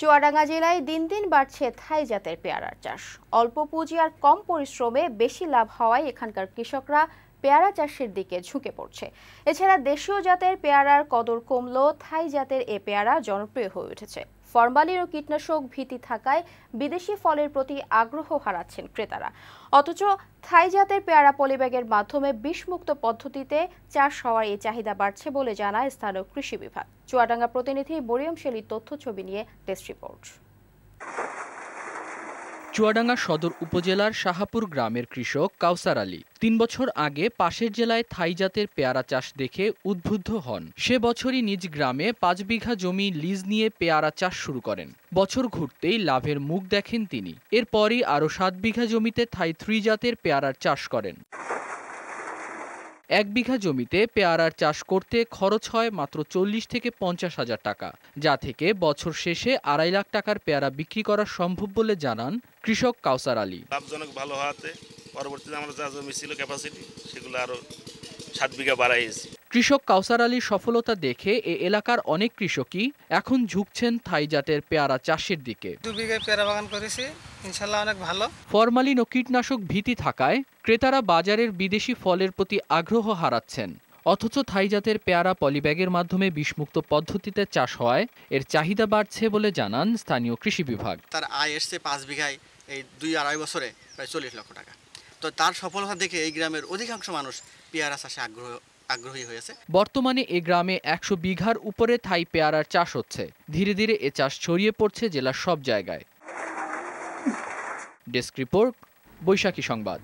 চুয়াডাঙ্গা জেলায় দিন দিন বাড়ছে থাই জাতের পেয়ারার চাষ অল্প পুঁজি আর কম পরিশ্রমে বেশি লাভ হওয়ায় এখানকার কৃষকরা পেয়ারা চাষের দিকে ঝুঁকে পড়ছে এছাড়া দেশীয় জাতের পেয়ারার কদর কমলো থাই জাতের এ পেয়ারা জনপ্রিয় হয়ে উঠেছে ফরমালিন ও কীটনাশক ভীতি থাকায় বিদেশি ফলের প্রতি আগ্রহ হারাচ্ছেন ক্রেতারা অথচ থাই জাতের পেয়ারা পলিব্যাগের মাধ্যমে বিষমুক্ত পদ্ধতিতে চাষ হওয়ার এই চাহিদা বাড়ছে বলে জানায় স্থানীয় কৃষি বিভাগ চুয়াডাঙ্গা প্রতিনিধি বরিয়ম শেলির তথ্য ছবি নিয়ে টেস্ট রিপোর্ট চুয়াডাঙ্গা সদর উপজেলার শাহাপুর গ্রামের কৃষক কাউসার আলী তিন বছর আগে পাশের জেলায় থাই জাতের পেয়ারা চাষ দেখে উদ্বুদ্ধ হন সে বছরই নিজ গ্রামে পাঁচ বিঘা জমি লিজ নিয়ে পেয়ারা চাষ শুরু করেন বছর ঘুরতেই লাভের মুখ দেখেন তিনি এরপরই আরও সাত বিঘা জমিতে থাই থ্রি জাতের পেয়ারার চাষ করেন এক বিঘা জমিতে পেয়ারার চাষ করতে খরচ হয় মাত্র চল্লিশ থেকে পঞ্চাশ হাজার টাকা যা থেকে বছর শেষে আড়াই লাখ টাকার পেয়ারা বিক্রি করা সম্ভব বলে জানান কৃষক কাউসার আলী লাভজনক ভালো হওয়াতে পরবর্তীতে আমরা যা জমি ছিল ক্যাপাসিটি সেগুলো আরও সাত বিঘা বাড়াইয়েছি কৃষক কাউসার আলীর সফলতা দেখে এ এলাকার অনেক কৃষকই এখন ঝুঁকছেন থাই জাতের পেয়ারা চাষের দিকে অনেক ভালো ফরমালিন ও কীটনাশক ভীতি থাকায় ক্রেতারা বাজারের বিদেশি ফলের প্রতি আগ্রহ হারাচ্ছেন অথচ থাই জাতের পেয়ারা পলিব্যাগের মাধ্যমে বিষমুক্ত পদ্ধতিতে চাষ হওয়ায় এর চাহিদা বাড়ছে বলে জানান স্থানীয় কৃষি বিভাগ তার আয় এসছে পাঁচ বিঘায় এই দুই আড়াই বছরে প্রায় চল্লিশ লক্ষ টাকা তো তার সফলতা দেখে এই গ্রামের অধিকাংশ মানুষ পেয়ারা চাষে আগ্রহ আগ্রহী হয়েছে বর্তমানে এ গ্রামে একশো বিঘার উপরে থাই পেয়ারার চাষ হচ্ছে ধীরে ধীরে এ চাষ ছড়িয়ে পড়ছে জেলার সব জায়গায় ডেস্ক রিপোর্ট বৈশাখী সংবাদ